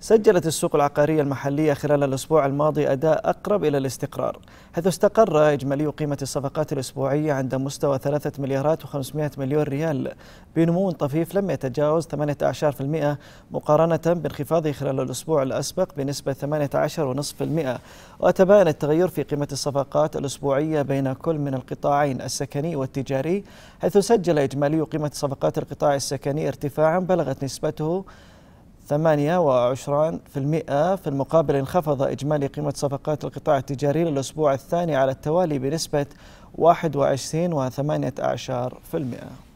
سجلت السوق العقارية المحلية خلال الأسبوع الماضي أداء أقرب إلى الاستقرار حيث استقر إجمالي قيمة الصفقات الأسبوعية عند مستوى 3 مليارات و500 مليون ريال بنمو طفيف لم يتجاوز 18% مقارنة بانخفاضه خلال الأسبوع الأسبق بنسبة 18.5% وتباين التغير في قيمة الصفقات الأسبوعية بين كل من القطاعين السكني والتجاري حيث سجل إجمالي قيمة صفقات القطاع السكني ارتفاعا بلغت نسبته 8.20% في المقابل انخفض إجمالي قيمة صفقات القطاع التجاري للأسبوع الثاني على التوالي بنسبة 21.18%